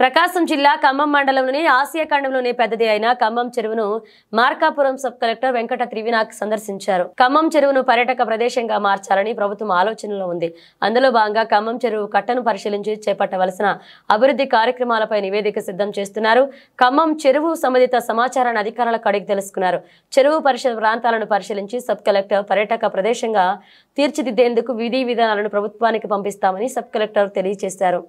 ప్రకాశం జిల్లా ఖమ్మం మండలంలోని ఆసియా ఖండంలోనే పెద్దది అయిన ఖమ్మం చెరువును మార్కాపురం సబ్ కలెక్టర్ వెంకట త్రివినాక్ సందర్శించారు ఖమ్మం చెరువును పర్యాటక ప్రదేశంగా మార్చాలని ప్రభుత్వం ఆలోచనలో ఉంది అందులో భాగంగా ఖమ్మం చెరువు కట్టను పరిశీలించి చేపట్టవలసిన అభివృద్ధి కార్యక్రమాలపై నివేదిక సిద్ధం చేస్తున్నారు ఖమ్మం చెరువు సంబంధిత సమాచారాన్ని అధికారులకు అడిగి తెలుసుకున్నారు చెరువు పరిషత్ ప్రాంతాలను పరిశీలించి సబ్ కలెక్టర్ పర్యాటక ప్రదేశంగా తీర్చిదిద్దేందుకు విధి విధానాలను ప్రభుత్వానికి పంపిస్తామని సబ్ కలెక్టర్ తెలియజేశారు